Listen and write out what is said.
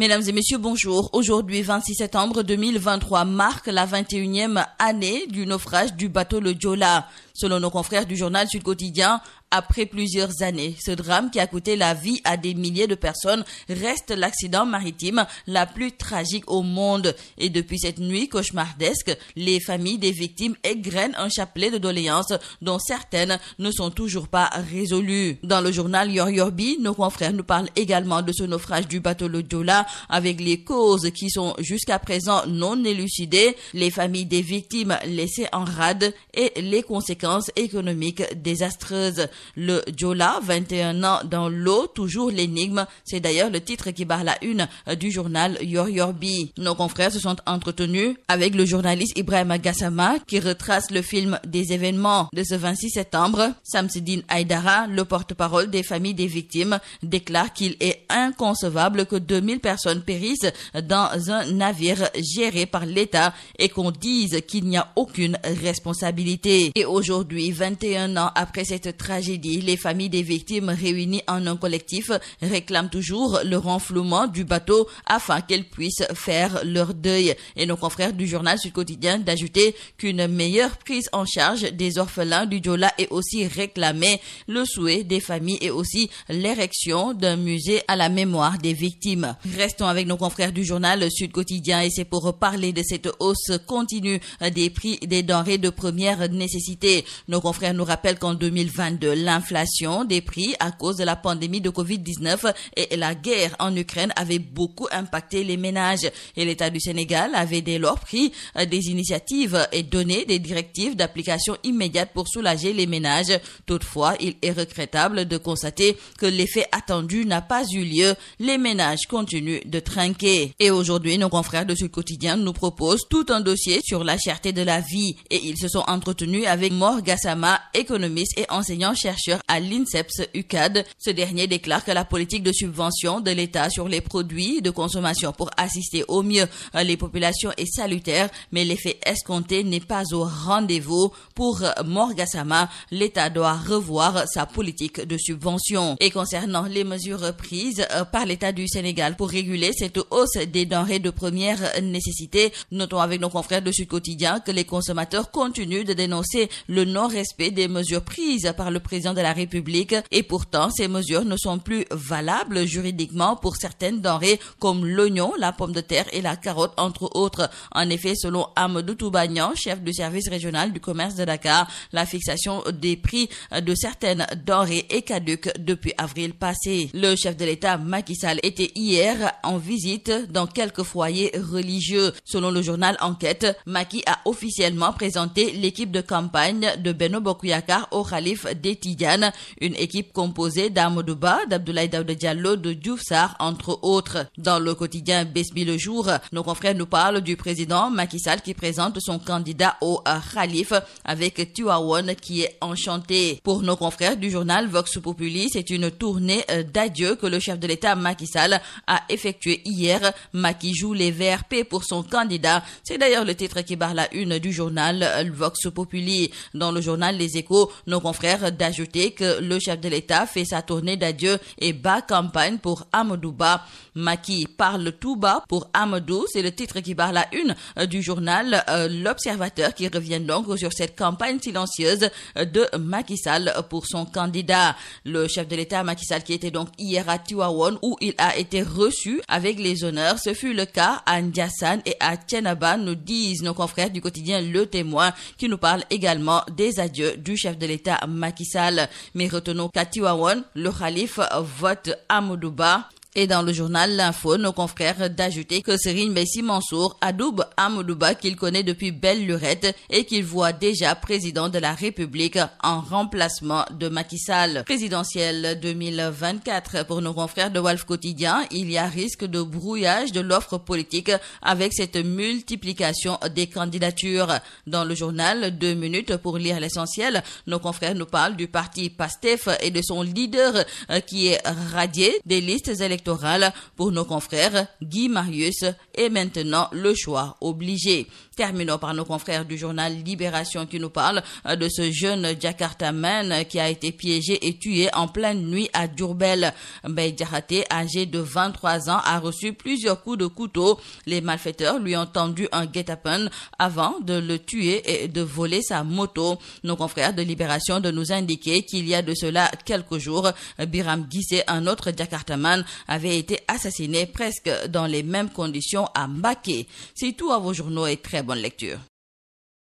Mesdames et messieurs, bonjour. Aujourd'hui, 26 septembre 2023 marque la 21e année du naufrage du bateau Le Diola selon nos confrères du journal Sud Quotidien, après plusieurs années. Ce drame qui a coûté la vie à des milliers de personnes reste l'accident maritime la plus tragique au monde. Et depuis cette nuit cauchemardesque, les familles des victimes égrènent un chapelet de doléances dont certaines ne sont toujours pas résolues. Dans le journal Yor Yorbi, nos confrères nous parlent également de ce naufrage du bateau Lodjola avec les causes qui sont jusqu'à présent non élucidées, les familles des victimes laissées en rade et les conséquences économique désastreuse. Le Jola, 21 ans dans l'eau, toujours l'énigme. C'est d'ailleurs le titre qui barre la une du journal Your Yorbi. Nos confrères se sont entretenus avec le journaliste Ibrahim Gassama qui retrace le film des événements de ce 26 septembre. Samsidine Aydara, le porte-parole des familles des victimes, déclare qu'il est inconcevable que 2000 personnes périssent dans un navire géré par l'État et qu'on dise qu'il n'y a aucune responsabilité. Et aujourd'hui, Aujourd'hui, 21 ans après cette tragédie, les familles des victimes réunies en un collectif réclament toujours le renflouement du bateau afin qu'elles puissent faire leur deuil. Et nos confrères du journal Sud Quotidien d'ajouter qu'une meilleure prise en charge des orphelins du Djola est aussi réclamée. Le souhait des familles et aussi l'érection d'un musée à la mémoire des victimes. Restons avec nos confrères du journal Sud Quotidien et c'est pour parler de cette hausse continue des prix des denrées de première nécessité. Nos confrères nous rappellent qu'en 2022, l'inflation des prix à cause de la pandémie de Covid-19 et la guerre en Ukraine avaient beaucoup impacté les ménages et l'État du Sénégal avait dès lors pris euh, des initiatives et donné des directives d'application immédiate pour soulager les ménages. Toutefois, il est regrettable de constater que l'effet attendu n'a pas eu lieu. Les ménages continuent de trinquer. Et aujourd'hui, nos confrères de ce Quotidien nous proposent tout un dossier sur la cherté de la vie et ils se sont entretenus avec moi Morgassama, économiste et enseignant-chercheur à l'INSEPS UCAD. Ce dernier déclare que la politique de subvention de l'État sur les produits de consommation pour assister au mieux les populations est salutaire, mais l'effet escompté n'est pas au rendez-vous. Pour Morgasama, l'État doit revoir sa politique de subvention. Et concernant les mesures prises par l'État du Sénégal pour réguler cette hausse des denrées de première nécessité, notons avec nos confrères de Sud Quotidien que les consommateurs continuent de dénoncer le le non-respect des mesures prises par le président de la République et pourtant ces mesures ne sont plus valables juridiquement pour certaines denrées comme l'oignon, la pomme de terre et la carotte entre autres. En effet, selon Amadou Toubagnan, chef du service régional du commerce de Dakar, la fixation des prix de certaines denrées est caduque depuis avril passé. Le chef de l'État Macky Sall était hier en visite dans quelques foyers religieux. Selon le journal Enquête, Macky a officiellement présenté l'équipe de campagne de Beno Bokuyakar au Khalif des une équipe composée d'Amadouba, d'Abdoulaye de Diallo, de Diouf entre autres. Dans le quotidien Besmi le jour, nos confrères nous parlent du président Macky Sall qui présente son candidat au Khalif avec Tuawon qui est enchanté. Pour nos confrères du journal Vox Populi, c'est une tournée euh, d'adieu que le chef de l'État Macky Sall a effectuée hier. Macky joue les VRP pour son candidat. C'est d'ailleurs le titre qui barre la une du journal Vox Populi. Dans le journal Les Échos, nos confrères d'ajouter que le chef de l'État fait sa tournée d'adieu et bat campagne pour Ba. Maki parle tout bas pour Amadou, c'est le titre qui barre la une du journal euh, L'Observateur qui revient donc sur cette campagne silencieuse de Macky Sall pour son candidat. Le chef de l'État Macky Sall qui était donc hier à Tiwawon où il a été reçu avec les honneurs. Ce fut le cas à Ndiassan et à Tienaba, nous disent nos confrères du quotidien Le Témoin qui nous parle également des adieux du chef de l'État Macky Sall. Mais retenons qu'à le khalif vote à Moudouba. Et dans le journal L'Info, nos confrères d'ajouter que Serine Messi Mansour adoube Amoudouba qu'il connaît depuis belle lurette et qu'il voit déjà président de la République en remplacement de Macky Sall. Présidentielle 2024 pour nos confrères de Wolf Quotidien, il y a risque de brouillage de l'offre politique avec cette multiplication des candidatures. Dans le journal, deux minutes pour lire l'essentiel, nos confrères nous parlent du parti PASTEF et de son leader euh, qui est radié des listes électorales pour nos confrères Guy Marius est maintenant le choix obligé. Terminons par nos confrères du journal Libération qui nous parle euh, de ce jeune Jakartaman qui a été piégé et tué en pleine nuit à Djurbel. Mbaye âgé de 23 ans, a reçu plusieurs coups de couteau. Les malfaiteurs lui ont tendu un guet-apens avant de le tuer et de voler sa moto. Nos confrères de Libération de nous indiquer qu'il y a de cela quelques jours, Biram Guissé, un autre Jakartaman, avait été assassiné presque dans les mêmes conditions à Mbake. C'est tout à vos journaux et très bonne lecture.